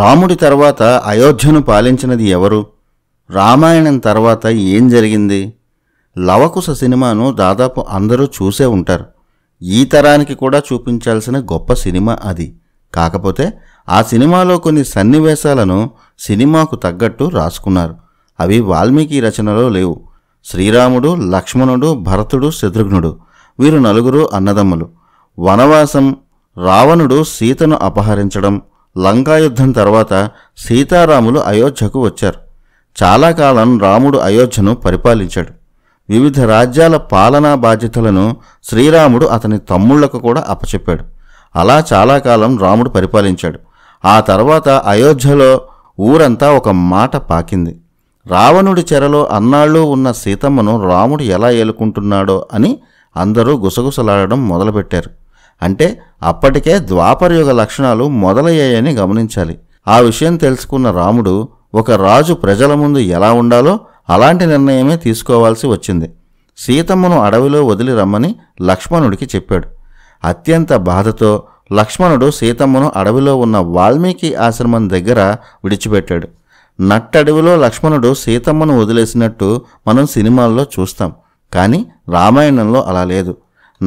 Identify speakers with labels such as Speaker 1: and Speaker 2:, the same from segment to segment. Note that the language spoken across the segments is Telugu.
Speaker 1: రాముడి తర్వాత అయోధ్యను పాలించినది ఎవరు రామాయణం తర్వాత ఏం జరిగింది లవకుశ సినిమాను దాదాపు అందరూ చూసే ఉంటారు ఈ తరానికి కూడా చూపించాల్సిన గొప్ప సినిమా అది కాకపోతే ఆ సినిమాలో కొన్ని సన్నివేశాలను సినిమాకు తగ్గట్టు రాసుకున్నారు అవి వాల్మీకి రచనలో లేవు శ్రీరాముడు లక్ష్మణుడు భరతుడు శత్రుఘ్నుడు వీరు నలుగురు అన్నదమ్ములు వనవాసం రావణుడు సీతను అపహరించడం లంకాయుద్ధం తర్వాత సీతారాములు అయోధ్యకు వచ్చారు చాలా కాలం రాముడు అయోధ్యను పరిపాలించాడు వివిధ రాజ్యాల పాలనా బాధ్యతలను శ్రీరాముడు అతని తమ్ముళ్లకు కూడా అప్పచెప్పాడు అలా చాలా కాలం రాముడు పరిపాలించాడు ఆ తర్వాత అయోధ్యలో ఊరంతా ఒక మాట పాకింది రావణుడి చెరలో అన్నాళ్ళు ఉన్న సీతమ్మను రాముడు ఎలా ఏలుకుంటున్నాడో అని అందరూ గుసగుసలాడడం మొదలుపెట్టారు అంటే అప్పటికే ద్వాపరయుగ లక్షణాలు మొదలయ్యాయని గమనించాలి ఆ విషయం తెలుసుకున్న రాముడు ఒక రాజు ప్రజల ముందు ఎలా ఉండాలో అలాంటి నిర్ణయమే తీసుకోవాల్సి వచ్చింది సీతమ్మను అడవిలో వదిలి రమ్మని లక్ష్మణుడికి చెప్పాడు అత్యంత బాధతో లక్ష్మణుడు సీతమ్మను అడవిలో ఉన్న వాల్మీకి ఆశ్రమం దగ్గర విడిచిపెట్టాడు నట్టడవిలో లక్ష్మణుడు సీతమ్మను వదిలేసినట్టు మనం సినిమాల్లో చూస్తాం కానీ రామాయణంలో అలా లేదు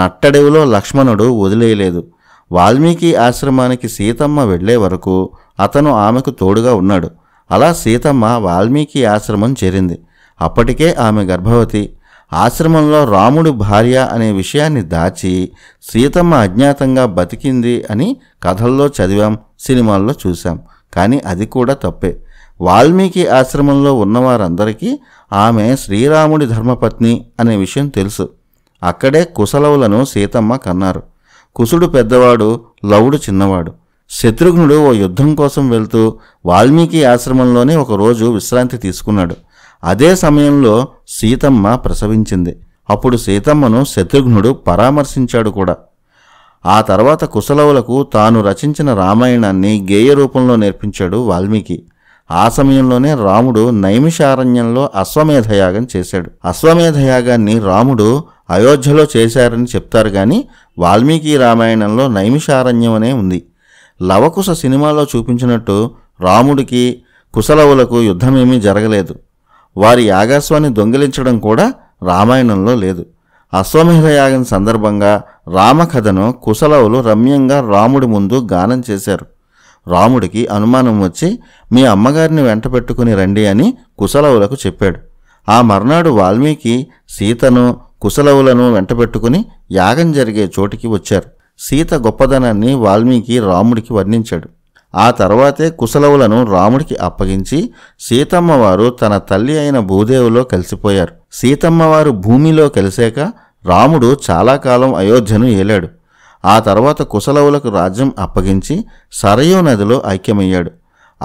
Speaker 1: నట్టడవిలో లక్ష్మణుడు వదిలేయలేదు వాల్మీకి ఆశ్రమానికి సీతమ్మ వెళ్లే వరకు అతను ఆమెకు తోడుగా ఉన్నాడు అలా సీతమ్మ వాల్మీకి ఆశ్రమం చేరింది అప్పటికే ఆమె గర్భవతి ఆశ్రమంలో రాముడు భార్య అనే విషయాన్ని దాచి సీతమ్మ అజ్ఞాతంగా బతికింది అని కథల్లో చదివాం సినిమాల్లో చూశాం కానీ అది కూడా తప్పే వాల్మీకి ఆశ్రమంలో ఉన్నవారందరికీ ఆమె శ్రీరాముడి ధర్మపత్ని అనే విషయం తెలుసు అక్కడే కుశలవులను సీతమ్మ కన్నారు కుసుడు పెద్దవాడు లవుడు చిన్నవాడు శత్రుఘ్నుడు ఓ యుద్ధం కోసం వెళ్తూ వాల్మీకి ఆశ్రమంలోనే ఒకరోజు విశ్రాంతి తీసుకున్నాడు అదే సమయంలో సీతమ్మ ప్రసవించింది అప్పుడు సీతమ్మను శత్రుఘ్నుడు పరామర్శించాడు కూడా ఆ తర్వాత కుశలవులకు తాను రచించిన రామాయణాన్ని గేయ రూపంలో నేర్పించాడు వాల్మీకి ఆ సమయంలోనే రాముడు నైమిషారణ్యంలో అశ్వమేధయాగం చేశాడు అశ్వమేధయాగాన్ని రాముడు అయోధ్యలో చేశారని చెప్తారు కానీ వాల్మీకి రామాయణంలో నైమిషారణ్యం అనే ఉంది లవకుశ సినిమాలో చూపించినట్టు రాముడికి కుశలవులకు యుద్ధమేమీ జరగలేదు వారి యాగాశ్వాన్ని దొంగిలించడం కూడా రామాయణంలో లేదు అశ్వమేధ యాగం సందర్భంగా రామకథను కుశలవులు రమ్యంగా రాముడి ముందు గానం చేశారు రాముడికి అనుమానం వచ్చి మీ అమ్మగారిని వెంట పెట్టుకుని రండి అని కుశలవులకు చెప్పాడు ఆ మర్నాడు వాల్మీకి సీతను కుశలవులను పెట్టుకుని యాగం జరిగే చోటికి వచ్చారు సీత గొప్పదనాన్ని వాల్మీకి రాముడికి వర్ణించాడు ఆ తర్వాతే కుశలవులను రాముడికి అప్పగించి సీతమ్మవారు తన తల్లి అయిన భూదేవులో కలిసిపోయారు సీతమ్మవారు భూమిలో కలిసాక రాముడు చాలా కాలం అయోధ్యను ఏలాడు ఆ తర్వాత కుశలవులకు రాజ్యం అప్పగించి సరయూ నదిలో ఐక్యమయ్యాడు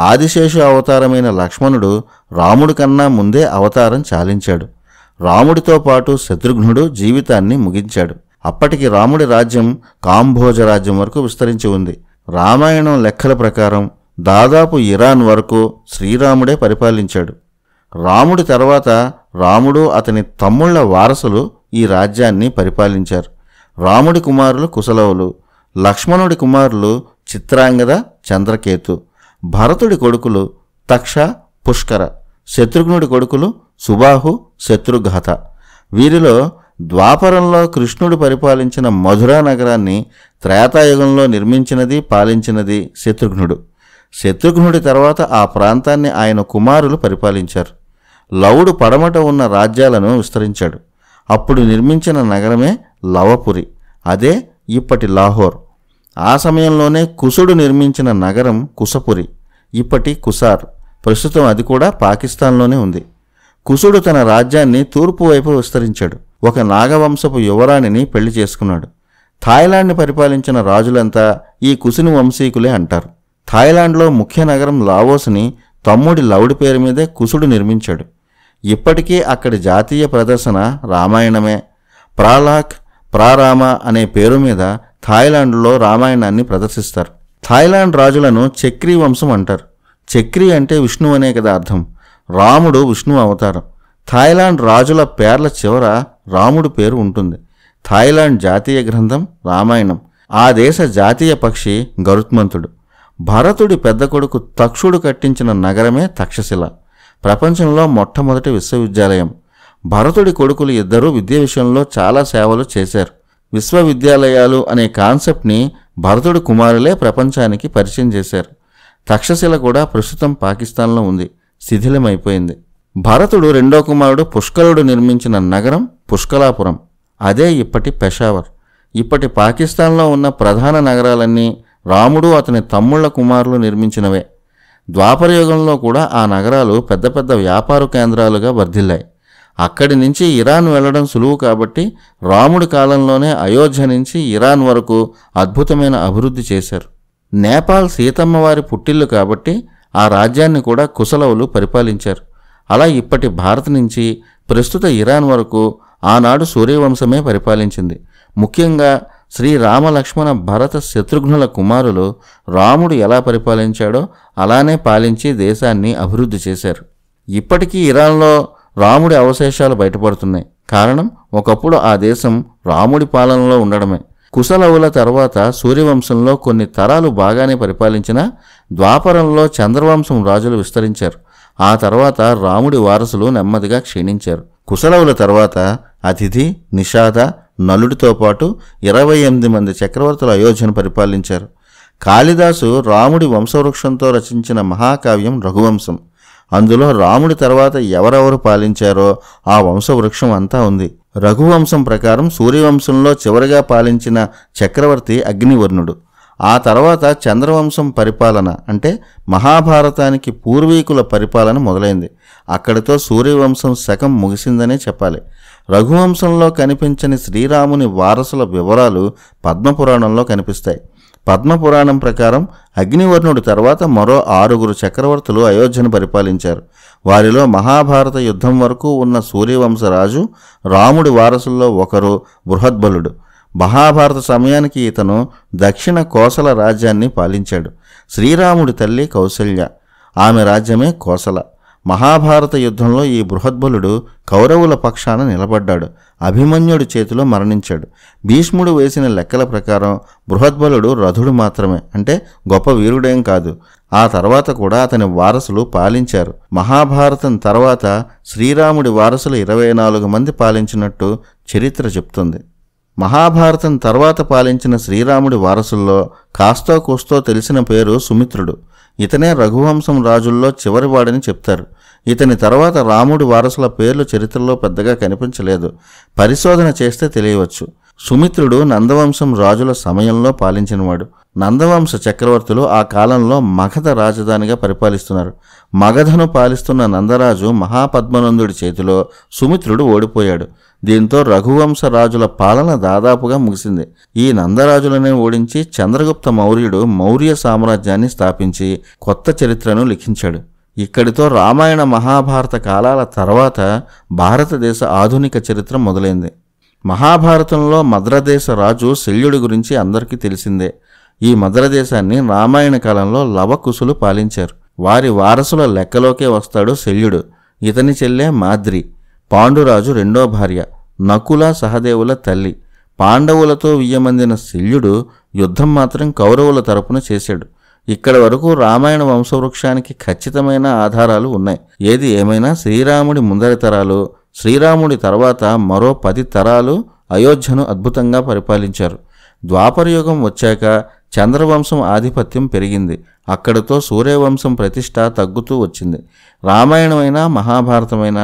Speaker 1: ఆదిశేషు అవతారమైన లక్ష్మణుడు రాముడి కన్నా ముందే అవతారం చాలించాడు రాముడితో పాటు శత్రుఘ్నుడు జీవితాన్ని ముగించాడు అప్పటికి రాముడి రాజ్యం కాంభోజ రాజ్యం వరకు విస్తరించి ఉంది రామాయణం లెక్కల ప్రకారం దాదాపు ఇరాన్ వరకు శ్రీరాముడే పరిపాలించాడు రాముడి తర్వాత రాముడు అతని తమ్ముళ్ల వారసులు ఈ రాజ్యాన్ని పరిపాలించారు రాముడి కుమారులు కుశలవులు లక్ష్మణుడి కుమారులు చిత్రాంగద చంద్రకేతు భరతుడి కొడుకులు తక్ష పుష్కర శత్రుఘ్నుడి కొడుకులు సుబాహు శత్రుఘాత వీరిలో ద్వాపరంలో కృష్ణుడు పరిపాలించిన మధురా నగరాన్ని త్రేతాయుగంలో నిర్మించినది పాలించినది శత్రుఘ్నుడు శత్రుఘ్నుడి తర్వాత ఆ ప్రాంతాన్ని ఆయన కుమారులు పరిపాలించారు లవుడు పడమట ఉన్న రాజ్యాలను విస్తరించాడు అప్పుడు నిర్మించిన నగరమే లవపురి అదే ఇప్పటి లాహోర్ ఆ సమయంలోనే కుసుడు నిర్మించిన నగరం కుసపురి ఇప్పటి కుసార్ ప్రస్తుతం అది కూడా పాకిస్తాన్లోనే ఉంది కుసుడు తన రాజ్యాన్ని తూర్పు వైపు విస్తరించాడు ఒక నాగవంశపు యువరాణిని పెళ్లి చేసుకున్నాడు థాయిలాండ్ని పరిపాలించిన రాజులంతా ఈ కుసుని వంశీకులే అంటారు థాయిలాండ్లో ముఖ్య నగరం లావోస్ని తమ్ముడి లవుడి పేరు మీదే కుసుడు నిర్మించాడు ఇప్పటికీ అక్కడి జాతీయ ప్రదర్శన రామాయణమే ప్రాలాక్ ప్రారామ అనే పేరు మీద థాయిలాండ్లో రామాయణాన్ని ప్రదర్శిస్తారు థాయిలాండ్ రాజులను చక్రీ వంశం అంటారు చక్రి అంటే విష్ణువు అనే కదా అర్థం రాముడు విష్ణు అవతారం థాయిలాండ్ రాజుల పేర్ల చివర రాముడు పేరు ఉంటుంది థాయిలాండ్ జాతీయ గ్రంథం రామాయణం ఆ దేశ జాతీయ పక్షి గరుత్మంతుడు భరతుడి పెద్ద కొడుకు తక్షుడు కట్టించిన నగరమే తక్షశిల ప్రపంచంలో మొట్టమొదటి విశ్వవిద్యాలయం భరతుడి కొడుకులు ఇద్దరూ విద్య విషయంలో చాలా సేవలు చేశారు విశ్వవిద్యాలయాలు అనే కాన్సెప్ట్ని భరతుడి కుమారులే ప్రపంచానికి పరిచయం చేశారు తక్షశిల కూడా ప్రస్తుతం పాకిస్తాన్లో ఉంది శిథిలమైపోయింది భరతుడు రెండో కుమారుడు పుష్కలుడు నిర్మించిన నగరం పుష్కలాపురం అదే ఇప్పటి పెషావర్ ఇప్పటి పాకిస్తాన్లో ఉన్న ప్రధాన నగరాలన్నీ రాముడు అతని తమ్ముళ్ల కుమారులు నిర్మించినవే ద్వాపరయుగంలో కూడా ఆ నగరాలు పెద్ద పెద్ద వ్యాపార కేంద్రాలుగా వర్ధిల్లాయి అక్కడి నుంచి ఇరాన్ వెళ్ళడం సులువు కాబట్టి రాముడి కాలంలోనే అయోధ్య నుంచి ఇరాన్ వరకు అద్భుతమైన అభివృద్ధి చేశారు నేపాల్ సీతమ్మవారి పుట్టిల్లు కాబట్టి ఆ రాజ్యాన్ని కూడా కుశలవులు పరిపాలించారు అలా ఇప్పటి భారత్ నుంచి ప్రస్తుత ఇరాన్ వరకు ఆనాడు సూర్యవంశమే పరిపాలించింది ముఖ్యంగా శ్రీ రామలక్ష్మణ భరత శత్రుఘ్నుల కుమారులు రాముడు ఎలా పరిపాలించాడో అలానే పాలించి దేశాన్ని అభివృద్ధి చేశారు ఇప్పటికీ ఇరాన్లో రాముడి అవశేషాలు బయటపడుతున్నాయి కారణం ఒకప్పుడు ఆ దేశం రాముడి పాలనలో ఉండడమే కుశలవుల తర్వాత సూర్యవంశంలో కొన్ని తరాలు బాగానే పరిపాలించిన ద్వాపరంలో చంద్రవంశం రాజులు విస్తరించారు ఆ తర్వాత రాముడి వారసులు నెమ్మదిగా క్షీణించారు కుశలవుల తర్వాత అతిథి నిషాద నలుడితో పాటు ఇరవై ఎనిమిది మంది చక్రవర్తులు అయోధ్యను పరిపాలించారు కాళిదాసు రాముడి వంశవృక్షంతో రచించిన మహాకావ్యం రఘువంశం అందులో రాముడి తర్వాత ఎవరెవరు పాలించారో ఆ వంశవృక్షం అంతా ఉంది రఘువంశం ప్రకారం సూర్యవంశంలో చివరిగా పాలించిన చక్రవర్తి అగ్నివర్ణుడు ఆ తర్వాత చంద్రవంశం పరిపాలన అంటే మహాభారతానికి పూర్వీకుల పరిపాలన మొదలైంది అక్కడితో సూర్యవంశం శకం ముగిసిందనే చెప్పాలి రఘువంశంలో కనిపించని శ్రీరాముని వారసుల వివరాలు పద్మపురాణంలో కనిపిస్తాయి పద్మపురాణం ప్రకారం అగ్నివర్ణుడి తర్వాత మరో ఆరుగురు చక్రవర్తులు అయోధ్యను పరిపాలించారు వారిలో మహాభారత యుద్ధం వరకు ఉన్న సూర్యవంశరాజు రాముడి వారసుల్లో ఒకరు బృహద్బలుడు మహాభారత సమయానికి ఇతను దక్షిణ కోసల రాజ్యాన్ని పాలించాడు శ్రీరాముడి తల్లి కౌశల్య ఆమె రాజ్యమే కోసల మహాభారత యుద్ధంలో ఈ బృహద్బలుడు కౌరవుల పక్షాన నిలబడ్డాడు అభిమన్యుడి చేతిలో మరణించాడు భీష్ముడు వేసిన లెక్కల ప్రకారం బృహద్బలుడు రథుడు మాత్రమే అంటే గొప్ప వీరుడేం కాదు ఆ తర్వాత కూడా అతని వారసులు పాలించారు మహాభారతం తర్వాత శ్రీరాముడి వారసులు ఇరవై నాలుగు మంది పాలించినట్టు చరిత్ర చెప్తుంది మహాభారతం తర్వాత పాలించిన శ్రీరాముడి వారసుల్లో కాస్తో కూస్తో తెలిసిన పేరు సుమిత్రుడు ఇతనే రఘువంశం రాజుల్లో చివరివాడని చెప్తారు ఇతని తర్వాత రాముడి వారసుల పేర్లు చరిత్రలో పెద్దగా కనిపించలేదు పరిశోధన చేస్తే తెలియవచ్చు సుమిత్రుడు నందవంశం రాజుల సమయంలో పాలించినవాడు నందవంశ చక్రవర్తులు ఆ కాలంలో మగధ రాజధానిగా పరిపాలిస్తున్నారు మగధను పాలిస్తున్న నందరాజు మహాపద్మనందుడి చేతిలో సుమిత్రుడు ఓడిపోయాడు దీంతో రఘువంశ రాజుల పాలన దాదాపుగా ముగిసింది ఈ నందరాజులనే ఓడించి చంద్రగుప్త చంద్రగుప్త మౌర్యుడు మౌర్య సామ్రాజ్యాన్ని స్థాపించి కొత్త చరిత్రను లిఖించాడు ఇక్కడితో రామాయణ మహాభారత కాలాల తర్వాత భారతదేశ ఆధునిక చరిత్ర మొదలైంది మహాభారతంలో మద్రదేశ రాజు శల్యుడి గురించి అందరికీ తెలిసిందే ఈ మద్రదేశాన్ని రామాయణ కాలంలో లవకుశులు పాలించారు వారి వారసుల లెక్కలోకే వస్తాడు శల్యుడు ఇతని చెల్లె మాద్రి పాండురాజు రెండో భార్య నకుల సహదేవుల తల్లి పాండవులతో వియ్యమందిన శల్యుడు యుద్ధం మాత్రం కౌరవుల తరపున చేశాడు ఇక్కడ వరకు రామాయణ వంశవృక్షానికి ఖచ్చితమైన ఆధారాలు ఉన్నాయి ఏది ఏమైనా శ్రీరాముడి ముందరి తరాలు శ్రీరాముడి తర్వాత మరో పది తరాలు అయోధ్యను అద్భుతంగా పరిపాలించారు ద్వాపరయుగం వచ్చాక చంద్రవంశం ఆధిపత్యం పెరిగింది అక్కడితో సూర్యవంశం ప్రతిష్ట తగ్గుతూ వచ్చింది రామాయణమైనా మహాభారతమైనా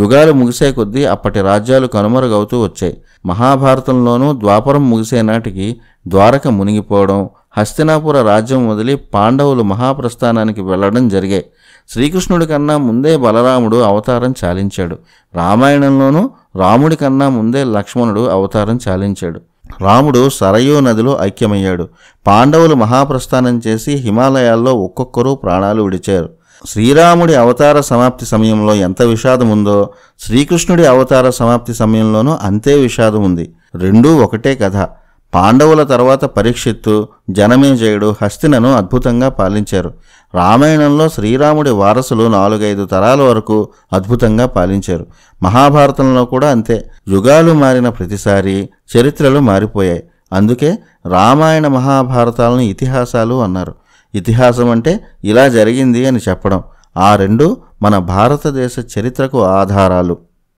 Speaker 1: యుగాలు ముగిసే కొద్దీ అప్పటి రాజ్యాలు కనుమరుగవుతూ వచ్చాయి మహాభారతంలోనూ ద్వాపరం ముగిసే నాటికి ద్వారక మునిగిపోవడం హస్తినాపుర రాజ్యం వదిలి పాండవులు మహాప్రస్థానానికి వెళ్లడం జరిగాయి శ్రీకృష్ణుడి కన్నా ముందే బలరాముడు అవతారం చాలించాడు రామాయణంలోనూ రాముడి కన్నా ముందే లక్ష్మణుడు అవతారం చాలించాడు రాముడు సరయూ నదిలో ఐక్యమయ్యాడు పాండవులు మహాప్రస్థానం చేసి హిమాలయాల్లో ఒక్కొక్కరు ప్రాణాలు విడిచారు శ్రీరాముడి అవతార సమాప్తి సమయంలో ఎంత విషాదముందో ఉందో శ్రీకృష్ణుడి అవతార సమాప్తి సమయంలోనూ అంతే విషాదం ఉంది రెండూ ఒకటే కథ పాండవుల తర్వాత పరీక్షిత్తు జనమేజయుడు హస్తినను అద్భుతంగా పాలించారు రామాయణంలో శ్రీరాముడి వారసులు నాలుగైదు తరాల వరకు అద్భుతంగా పాలించారు మహాభారతంలో కూడా అంతే యుగాలు మారిన ప్రతిసారి చరిత్రలు మారిపోయాయి అందుకే రామాయణ మహాభారతాలను ఇతిహాసాలు అన్నారు ఇతిహాసం అంటే ఇలా జరిగింది అని చెప్పడం ఆ రెండు మన భారతదేశ చరిత్రకు ఆధారాలు